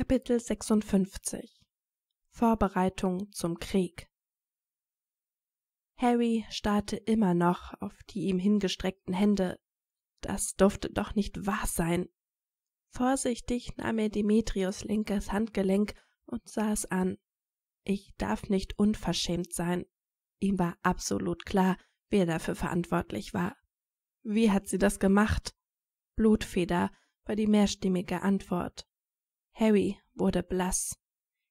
Kapitel 56 Vorbereitung zum Krieg Harry starrte immer noch auf die ihm hingestreckten Hände. Das durfte doch nicht wahr sein. Vorsichtig nahm er Demetrius linkes Handgelenk und sah es an. Ich darf nicht unverschämt sein. Ihm war absolut klar, wer dafür verantwortlich war. Wie hat sie das gemacht? Blutfeder war die mehrstimmige Antwort harry wurde blaß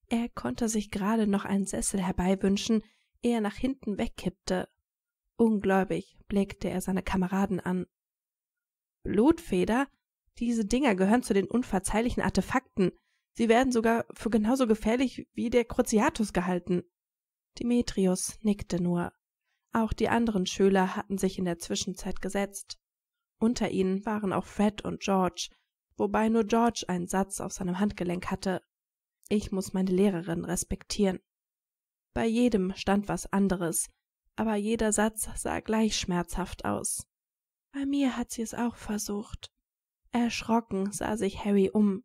er konnte sich gerade noch einen sessel herbeiwünschen ehe er nach hinten wegkippte ungläubig blickte er seine kameraden an blutfeder diese dinger gehören zu den unverzeihlichen artefakten sie werden sogar für genauso gefährlich wie der cruciatus gehalten demetrius nickte nur auch die anderen schüler hatten sich in der zwischenzeit gesetzt unter ihnen waren auch fred und george wobei nur george einen satz auf seinem handgelenk hatte ich muß meine lehrerin respektieren bei jedem stand was anderes aber jeder satz sah gleich schmerzhaft aus bei mir hat sie es auch versucht erschrocken sah sich harry um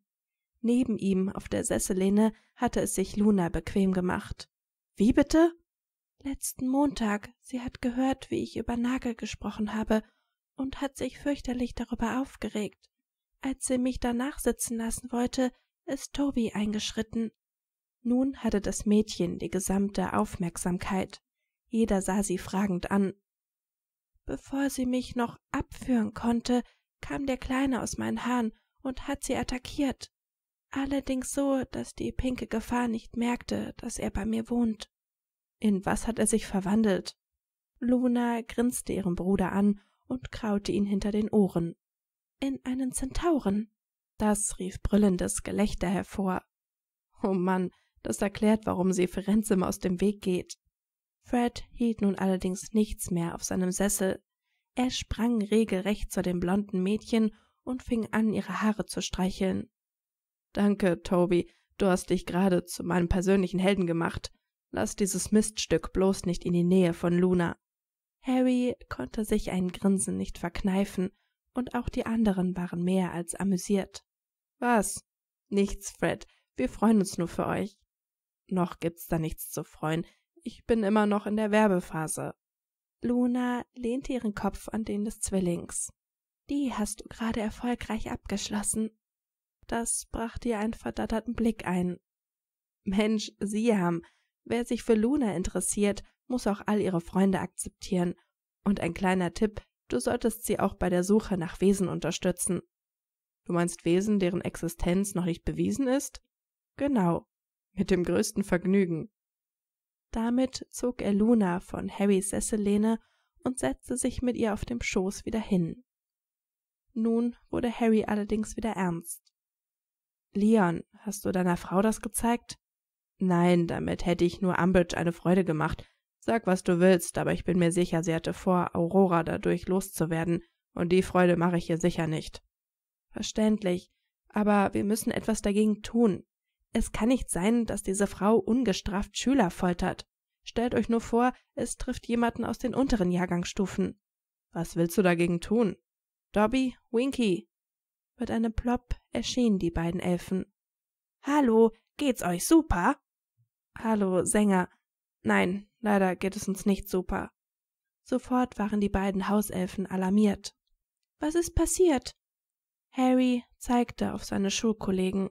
neben ihm auf der sessellehne hatte es sich luna bequem gemacht wie bitte letzten montag sie hat gehört wie ich über nagel gesprochen habe und hat sich fürchterlich darüber aufgeregt als sie mich danach sitzen lassen wollte, ist Toby eingeschritten. Nun hatte das Mädchen die gesamte Aufmerksamkeit. Jeder sah sie fragend an. Bevor sie mich noch abführen konnte, kam der Kleine aus meinen Haaren und hat sie attackiert. Allerdings so, dass die pinke Gefahr nicht merkte, dass er bei mir wohnt. In was hat er sich verwandelt? Luna grinste ihren Bruder an und kraute ihn hinter den Ohren in einen Zentauren. Das rief brüllendes Gelächter hervor. Oh Mann, das erklärt, warum sie Ferenzim aus dem Weg geht. Fred hielt nun allerdings nichts mehr auf seinem Sessel. Er sprang regelrecht zu dem blonden Mädchen und fing an, ihre Haare zu streicheln. Danke, Toby, du hast dich gerade zu meinem persönlichen Helden gemacht. Lass dieses Miststück bloß nicht in die Nähe von Luna. Harry konnte sich ein Grinsen nicht verkneifen, und auch die anderen waren mehr als amüsiert. Was? Nichts, Fred. Wir freuen uns nur für euch. Noch gibt's da nichts zu freuen. Ich bin immer noch in der Werbephase. Luna lehnte ihren Kopf an den des Zwillings. Die hast du gerade erfolgreich abgeschlossen. Das brachte ihr einen verdatterten Blick ein. Mensch, Siam, wer sich für Luna interessiert, muss auch all ihre Freunde akzeptieren. Und ein kleiner Tipp, Du solltest sie auch bei der Suche nach Wesen unterstützen. Du meinst Wesen, deren Existenz noch nicht bewiesen ist? Genau. Mit dem größten Vergnügen. Damit zog er Luna von Harrys Sessellehne und setzte sich mit ihr auf dem Schoß wieder hin. Nun wurde Harry allerdings wieder ernst. Leon, hast du deiner Frau das gezeigt? Nein, damit hätte ich nur Umbridge eine Freude gemacht, Sag, was du willst, aber ich bin mir sicher, sie hatte vor, Aurora dadurch loszuwerden, und die Freude mache ich ihr sicher nicht. Verständlich, aber wir müssen etwas dagegen tun. Es kann nicht sein, dass diese Frau ungestraft Schüler foltert. Stellt euch nur vor, es trifft jemanden aus den unteren Jahrgangsstufen. Was willst du dagegen tun? Dobby, Winky. Mit einem Plopp erschienen die beiden Elfen. Hallo, geht's euch super? Hallo, Sänger. Nein, Leider geht es uns nicht super. Sofort waren die beiden Hauselfen alarmiert. Was ist passiert? Harry zeigte auf seine Schulkollegen.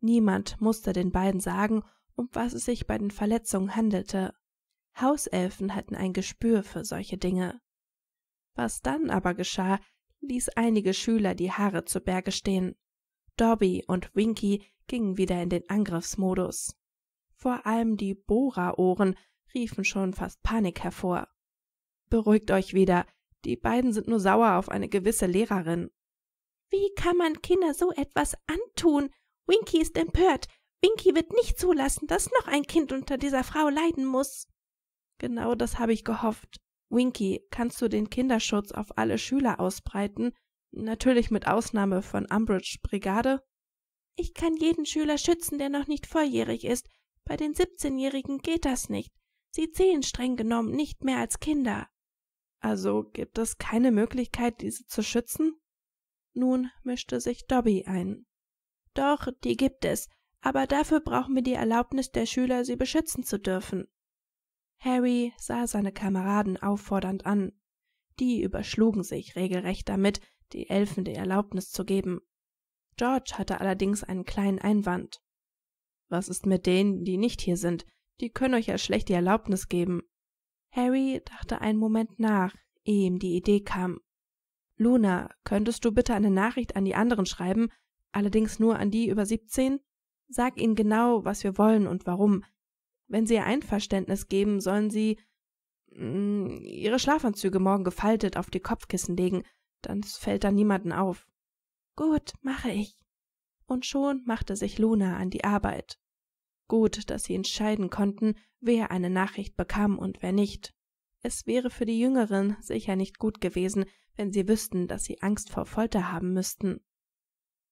Niemand musste den beiden sagen, um was es sich bei den Verletzungen handelte. Hauselfen hatten ein Gespür für solche Dinge. Was dann aber geschah, ließ einige Schüler die Haare zu Berge stehen. Dobby und Winky gingen wieder in den Angriffsmodus. Vor allem die Bohrerohren riefen schon fast Panik hervor. Beruhigt euch wieder, die beiden sind nur sauer auf eine gewisse Lehrerin. Wie kann man Kinder so etwas antun? Winky ist empört. Winky wird nicht zulassen, dass noch ein Kind unter dieser Frau leiden muss. Genau das habe ich gehofft. Winky, kannst du den Kinderschutz auf alle Schüler ausbreiten? Natürlich mit Ausnahme von Umbridge Brigade. Ich kann jeden Schüler schützen, der noch nicht volljährig ist. Bei den 17-Jährigen geht das nicht. Sie zählen streng genommen nicht mehr als Kinder. Also gibt es keine Möglichkeit, diese zu schützen? Nun mischte sich Dobby ein. Doch, die gibt es, aber dafür brauchen wir die Erlaubnis der Schüler, sie beschützen zu dürfen. Harry sah seine Kameraden auffordernd an. Die überschlugen sich regelrecht damit, die Elfen die Erlaubnis zu geben. George hatte allerdings einen kleinen Einwand. Was ist mit denen, die nicht hier sind? die können euch ja schlecht die Erlaubnis geben. Harry dachte einen Moment nach, ehe ihm die Idee kam. Luna, könntest du bitte eine Nachricht an die anderen schreiben, allerdings nur an die über 17? Sag ihnen genau, was wir wollen und warum. Wenn sie ihr Einverständnis geben, sollen sie mh, mm, ihre Schlafanzüge morgen gefaltet auf die Kopfkissen legen, dann fällt da niemanden auf. Gut, mache ich. Und schon machte sich Luna an die Arbeit gut, dass sie entscheiden konnten, wer eine Nachricht bekam und wer nicht. Es wäre für die Jüngeren sicher nicht gut gewesen, wenn sie wüssten, dass sie Angst vor Folter haben müssten.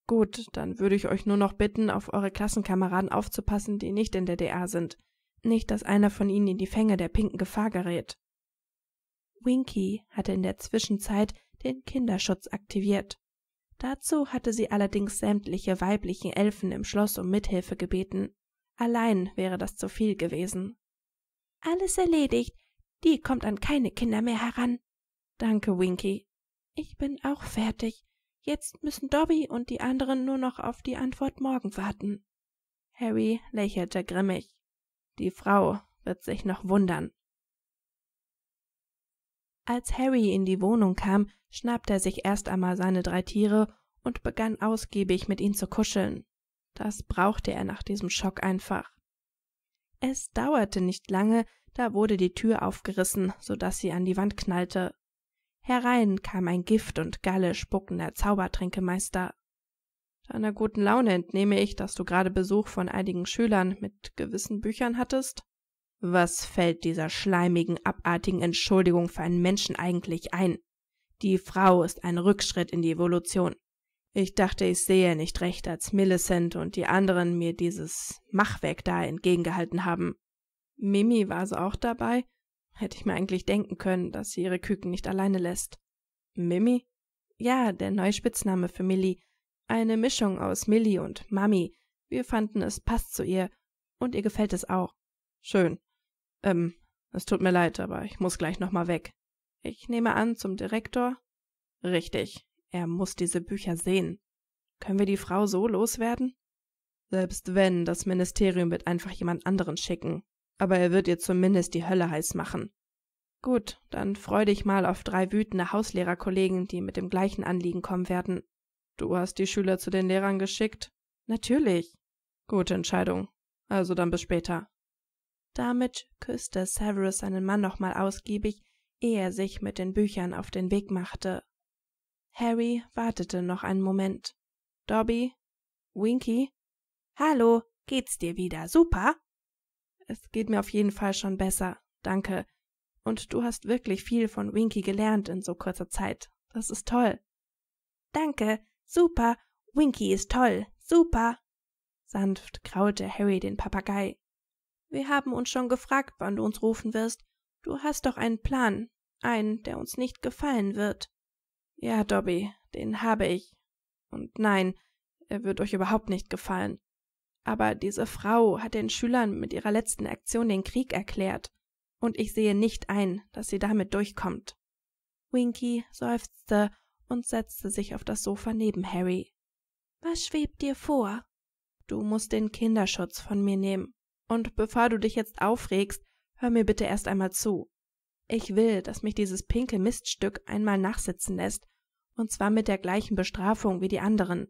Gut, dann würde ich euch nur noch bitten, auf eure Klassenkameraden aufzupassen, die nicht in der DA sind. Nicht, dass einer von ihnen in die Fänge der pinken Gefahr gerät. Winky hatte in der Zwischenzeit den Kinderschutz aktiviert. Dazu hatte sie allerdings sämtliche weiblichen Elfen im Schloss um Mithilfe gebeten. Allein wäre das zu viel gewesen. Alles erledigt. Die kommt an keine Kinder mehr heran. Danke, Winky. Ich bin auch fertig. Jetzt müssen Dobby und die anderen nur noch auf die Antwort morgen warten. Harry lächelte grimmig. Die Frau wird sich noch wundern. Als Harry in die Wohnung kam, schnappte er sich erst einmal seine drei Tiere und begann ausgiebig mit ihnen zu kuscheln. Das brauchte er nach diesem Schock einfach. Es dauerte nicht lange, da wurde die Tür aufgerissen, so daß sie an die Wand knallte. Herein kam ein Gift und Galle spuckender Zaubertränkemeister. Deiner guten Laune entnehme ich, dass du gerade Besuch von einigen Schülern mit gewissen Büchern hattest? Was fällt dieser schleimigen, abartigen Entschuldigung für einen Menschen eigentlich ein? Die Frau ist ein Rückschritt in die Evolution. Ich dachte, ich sehe nicht recht, als Millicent und die anderen mir dieses Machwerk da entgegengehalten haben. Mimi war so auch dabei? Hätte ich mir eigentlich denken können, dass sie ihre Küken nicht alleine lässt. Mimi? Ja, der neue Spitzname für Millie. Eine Mischung aus Millie und Mami. Wir fanden, es passt zu ihr. Und ihr gefällt es auch. Schön. Ähm, es tut mir leid, aber ich muss gleich nochmal weg. Ich nehme an, zum Direktor? Richtig. Er muss diese Bücher sehen. Können wir die Frau so loswerden? Selbst wenn, das Ministerium wird einfach jemand anderen schicken. Aber er wird ihr zumindest die Hölle heiß machen. Gut, dann freu dich mal auf drei wütende Hauslehrerkollegen, die mit dem gleichen Anliegen kommen werden. Du hast die Schüler zu den Lehrern geschickt? Natürlich. Gute Entscheidung. Also dann bis später. Damit küsste Severus seinen Mann nochmal ausgiebig, ehe er sich mit den Büchern auf den Weg machte. Harry wartete noch einen Moment. Dobby? Winky? Hallo, geht's dir wieder super? Es geht mir auf jeden Fall schon besser, danke. Und du hast wirklich viel von Winky gelernt in so kurzer Zeit. Das ist toll. Danke, super, Winky ist toll, super. Sanft kraute Harry den Papagei. Wir haben uns schon gefragt, wann du uns rufen wirst. Du hast doch einen Plan, einen, der uns nicht gefallen wird. Ja, Dobby, den habe ich. Und nein, er wird euch überhaupt nicht gefallen. Aber diese Frau hat den Schülern mit ihrer letzten Aktion den Krieg erklärt, und ich sehe nicht ein, dass sie damit durchkommt. Winky seufzte und setzte sich auf das Sofa neben Harry. Was schwebt dir vor? Du musst den Kinderschutz von mir nehmen. Und bevor du dich jetzt aufregst, hör mir bitte erst einmal zu. Ich will, dass mich dieses pinke Miststück einmal nachsitzen lässt, und zwar mit der gleichen Bestrafung wie die anderen.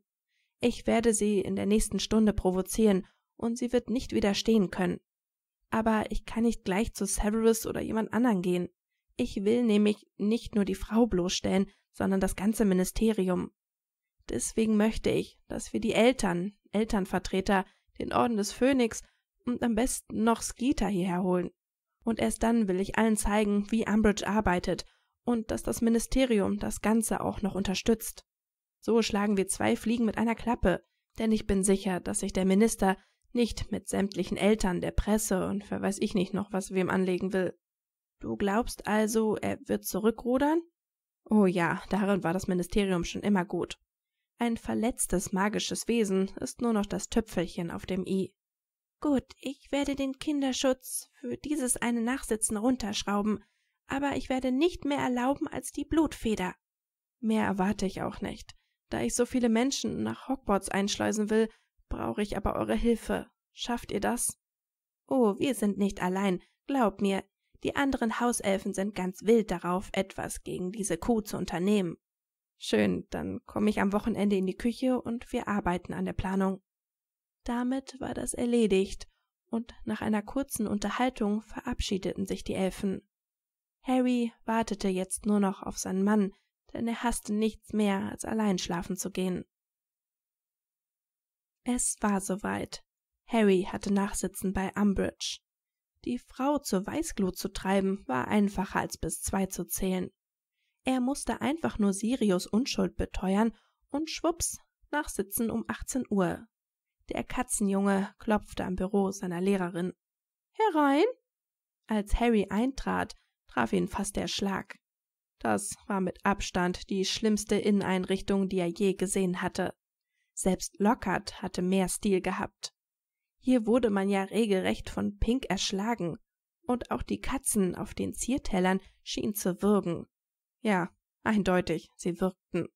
Ich werde sie in der nächsten Stunde provozieren, und sie wird nicht widerstehen können. Aber ich kann nicht gleich zu Severus oder jemand anderen gehen. Ich will nämlich nicht nur die Frau bloßstellen, sondern das ganze Ministerium. Deswegen möchte ich, dass wir die Eltern, Elternvertreter, den Orden des Phönix und am besten noch Skeeter hierher holen und erst dann will ich allen zeigen, wie Umbridge arbeitet und dass das Ministerium das Ganze auch noch unterstützt. So schlagen wir zwei Fliegen mit einer Klappe, denn ich bin sicher, dass sich der Minister nicht mit sämtlichen Eltern der Presse und wer weiß ich nicht noch was wem anlegen will. Du glaubst also, er wird zurückrudern? Oh ja, darin war das Ministerium schon immer gut. Ein verletztes magisches Wesen ist nur noch das Töpfelchen auf dem i. Gut, ich werde den Kinderschutz für dieses eine Nachsitzen runterschrauben, aber ich werde nicht mehr erlauben als die Blutfeder. Mehr erwarte ich auch nicht. Da ich so viele Menschen nach Hogwarts einschleusen will, brauche ich aber eure Hilfe. Schafft ihr das? Oh, wir sind nicht allein. Glaub mir, die anderen Hauselfen sind ganz wild darauf, etwas gegen diese Kuh zu unternehmen. Schön, dann komme ich am Wochenende in die Küche und wir arbeiten an der Planung. Damit war das erledigt, und nach einer kurzen Unterhaltung verabschiedeten sich die Elfen. Harry wartete jetzt nur noch auf seinen Mann, denn er hasste nichts mehr, als allein schlafen zu gehen. Es war soweit. Harry hatte Nachsitzen bei Umbridge. Die Frau zur Weißglut zu treiben, war einfacher als bis zwei zu zählen. Er musste einfach nur Sirius Unschuld beteuern und schwupps, Nachsitzen um 18 Uhr, der Katzenjunge klopfte am Büro seiner Lehrerin. Herein! Als Harry eintrat, traf ihn fast der Schlag. Das war mit Abstand die schlimmste Inneneinrichtung, die er je gesehen hatte. Selbst Lockhart hatte mehr Stil gehabt. Hier wurde man ja regelrecht von Pink erschlagen, und auch die Katzen auf den Ziertellern schienen zu würgen. Ja, eindeutig, sie wirkten.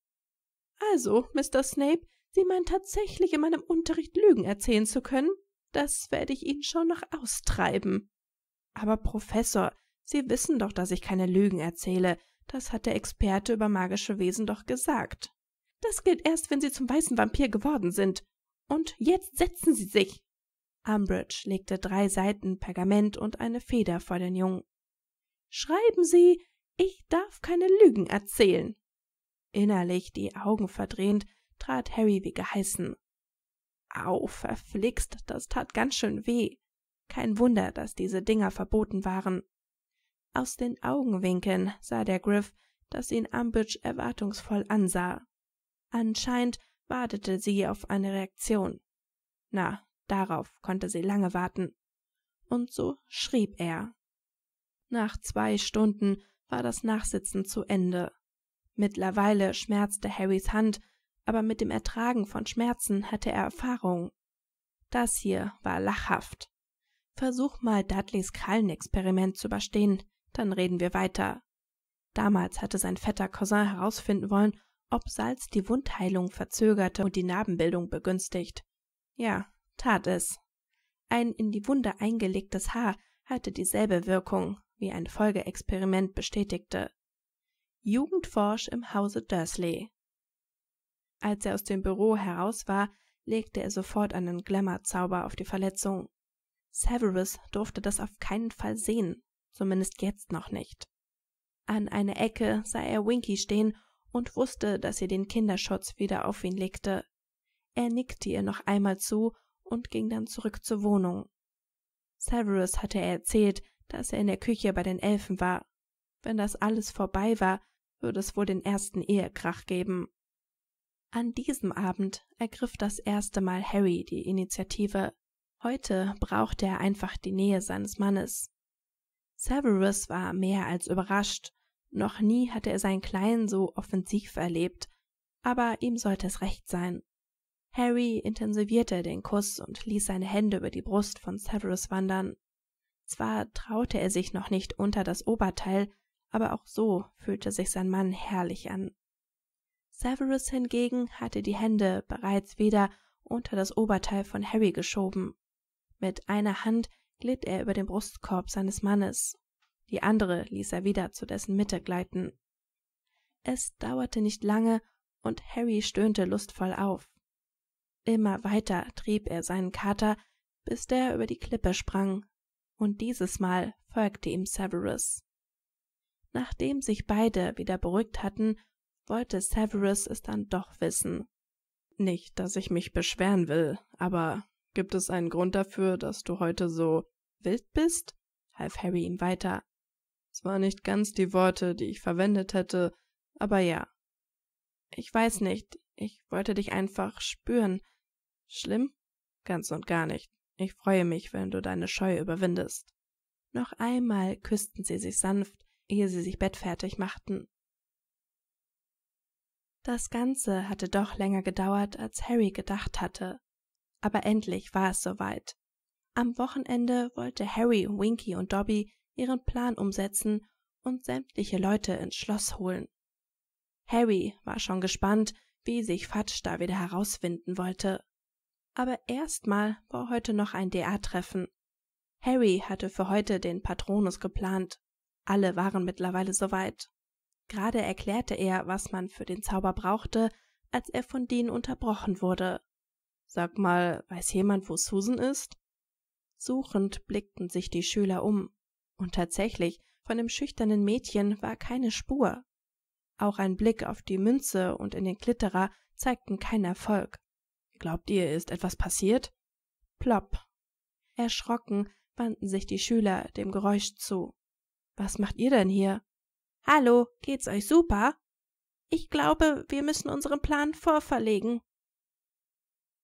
Also, Mr. Snape, Sie meinen tatsächlich in meinem Unterricht Lügen erzählen zu können? Das werde ich Ihnen schon noch austreiben. Aber Professor, Sie wissen doch, dass ich keine Lügen erzähle. Das hat der Experte über magische Wesen doch gesagt. Das gilt erst, wenn Sie zum weißen Vampir geworden sind. Und jetzt setzen Sie sich! Umbridge legte drei Seiten Pergament und eine Feder vor den Jungen. Schreiben Sie, ich darf keine Lügen erzählen! Innerlich die Augen verdrehend trat Harry wie geheißen. Au, verflixt, das tat ganz schön weh. Kein Wunder, dass diese Dinger verboten waren. Aus den Augenwinkeln sah der Griff, dass ihn Umbridge erwartungsvoll ansah. Anscheinend wartete sie auf eine Reaktion. Na, darauf konnte sie lange warten. Und so schrieb er. Nach zwei Stunden war das Nachsitzen zu Ende. Mittlerweile schmerzte Harrys Hand, aber mit dem Ertragen von Schmerzen hatte er Erfahrung. Das hier war lachhaft. Versuch mal Dudleys Krallenexperiment zu überstehen, dann reden wir weiter. Damals hatte sein fetter Cousin herausfinden wollen, ob Salz die Wundheilung verzögerte und die Narbenbildung begünstigt. Ja, tat es. Ein in die Wunde eingelegtes Haar hatte dieselbe Wirkung, wie ein Folgeexperiment bestätigte. Jugendforsch im Hause Dursley. Als er aus dem Büro heraus war, legte er sofort einen Glamour-Zauber auf die Verletzung. Severus durfte das auf keinen Fall sehen, zumindest jetzt noch nicht. An einer Ecke sah er Winky stehen und wusste, dass sie den Kinderschutz wieder auf ihn legte. Er nickte ihr noch einmal zu und ging dann zurück zur Wohnung. Severus hatte er erzählt, dass er in der Küche bei den Elfen war. Wenn das alles vorbei war, würde es wohl den ersten Ehekrach geben. An diesem Abend ergriff das erste Mal Harry die Initiative. Heute brauchte er einfach die Nähe seines Mannes. Severus war mehr als überrascht. Noch nie hatte er seinen Kleinen so offensiv erlebt, aber ihm sollte es recht sein. Harry intensivierte den Kuss und ließ seine Hände über die Brust von Severus wandern. Zwar traute er sich noch nicht unter das Oberteil, aber auch so fühlte sich sein Mann herrlich an. Severus hingegen hatte die Hände bereits wieder unter das Oberteil von Harry geschoben. Mit einer Hand glitt er über den Brustkorb seines Mannes, die andere ließ er wieder zu dessen Mitte gleiten. Es dauerte nicht lange, und Harry stöhnte lustvoll auf. Immer weiter trieb er seinen Kater, bis der über die Klippe sprang, und dieses Mal folgte ihm Severus. Nachdem sich beide wieder beruhigt hatten wollte Severus es dann doch wissen. Nicht, dass ich mich beschweren will, aber gibt es einen Grund dafür, dass du heute so wild bist? half Harry ihm weiter. Es war nicht ganz die Worte, die ich verwendet hätte, aber ja. Ich weiß nicht, ich wollte dich einfach spüren. Schlimm? Ganz und gar nicht. Ich freue mich, wenn du deine Scheu überwindest. Noch einmal küssten sie sich sanft, ehe sie sich bettfertig machten. Das Ganze hatte doch länger gedauert, als Harry gedacht hatte. Aber endlich war es soweit. Am Wochenende wollte Harry, Winky und Dobby ihren Plan umsetzen und sämtliche Leute ins Schloss holen. Harry war schon gespannt, wie sich Fatsch da wieder herausfinden wollte. Aber erstmal war heute noch ein DA-Treffen. Harry hatte für heute den Patronus geplant. Alle waren mittlerweile soweit. Gerade erklärte er, was man für den Zauber brauchte, als er von Dean unterbrochen wurde. Sag mal, weiß jemand, wo Susan ist? Suchend blickten sich die Schüler um. Und tatsächlich, von dem schüchternen Mädchen war keine Spur. Auch ein Blick auf die Münze und in den Glitterer zeigten keinen Erfolg. Glaubt ihr, ist etwas passiert? Plopp. Erschrocken wandten sich die Schüler dem Geräusch zu. Was macht ihr denn hier? Hallo, geht's euch super? Ich glaube, wir müssen unseren Plan vorverlegen.